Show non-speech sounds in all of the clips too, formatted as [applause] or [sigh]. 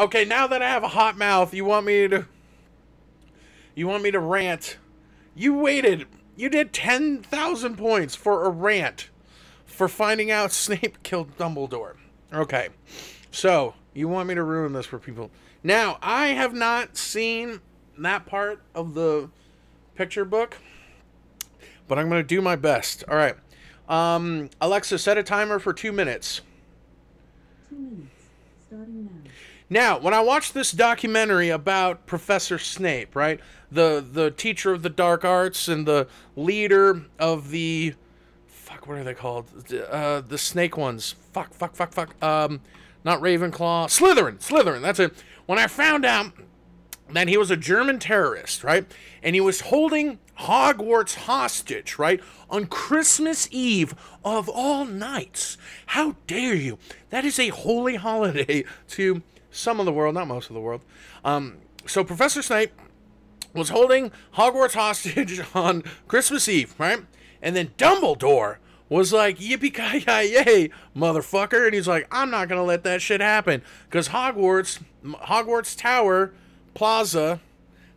Okay, now that I have a hot mouth, you want me to you want me to rant. You waited. You did 10,000 points for a rant for finding out [laughs] Snape killed Dumbledore. Okay. So, you want me to ruin this for people. Now, I have not seen that part of the picture book, but I'm going to do my best. All right. Um, Alexa, set a timer for two minutes. Two minutes starting now. Now, when I watched this documentary about Professor Snape, right, the the teacher of the dark arts and the leader of the fuck, what are they called? Uh, the snake ones. Fuck, fuck, fuck, fuck. Um, not Ravenclaw, Slytherin, Slytherin. That's it. When I found out that he was a German terrorist, right? And he was holding Hogwarts hostage, right? On Christmas Eve of all nights. How dare you? That is a holy [laughs] holiday to some of the world, not most of the world. Um, so Professor Snape was holding Hogwarts [laughs] hostage on Christmas Eve, right? And then Dumbledore was like, yippee ki yay, motherfucker. And he's like, I'm not going to let that shit happen because Hogwarts, Hogwarts Tower Plaza.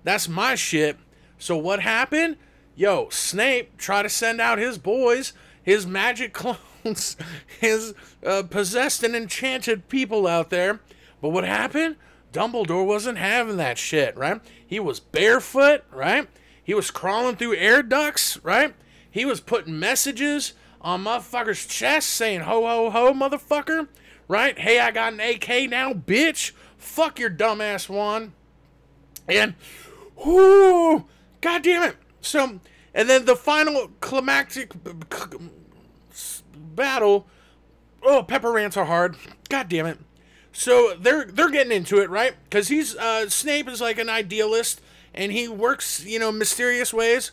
That's my shit. So what happened? Yo, Snape tried to send out his boys, his magic [laughs] clones, his uh, possessed and enchanted people out there. But what happened? Dumbledore wasn't having that shit, right? He was barefoot, right? He was crawling through air ducts, right? He was putting messages on motherfuckers' chest, saying, ho, ho, ho, motherfucker, right? Hey, I got an AK now, bitch. Fuck your dumbass one. And, whoo, god damn it. So, and then the final climactic battle. Oh, pepper rants are hard. God damn it. So they're they're getting into it, right? Because he's uh, Snape is like an idealist, and he works you know mysterious ways,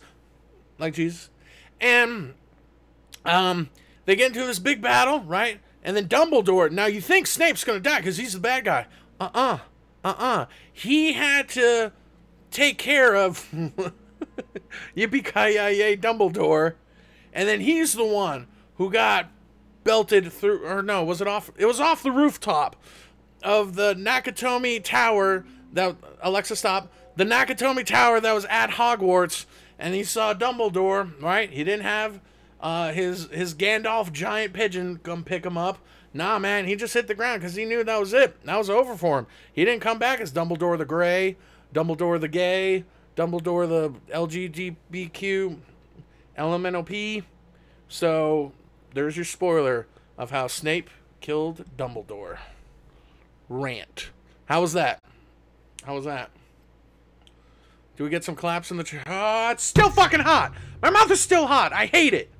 like Jesus. And um, they get into this big battle, right? And then Dumbledore. Now you think Snape's gonna die because he's the bad guy. Uh uh uh-uh he had to take care of [laughs] yippee-ki-yay dumbledore and then he's the one who got belted through or no was it off it was off the rooftop of the nakatomi tower that alexa stop the nakatomi tower that was at hogwarts and he saw dumbledore right he didn't have uh, his his Gandalf giant pigeon come pick him up. Nah, man, he just hit the ground because he knew that was it. That was over for him. He didn't come back as Dumbledore the Gray, Dumbledore the Gay, Dumbledore the LGBTQ, LMNOP. So there's your spoiler of how Snape killed Dumbledore. Rant. How was that? How was that? Do we get some claps in the chat? Oh, it's still fucking hot. My mouth is still hot. I hate it.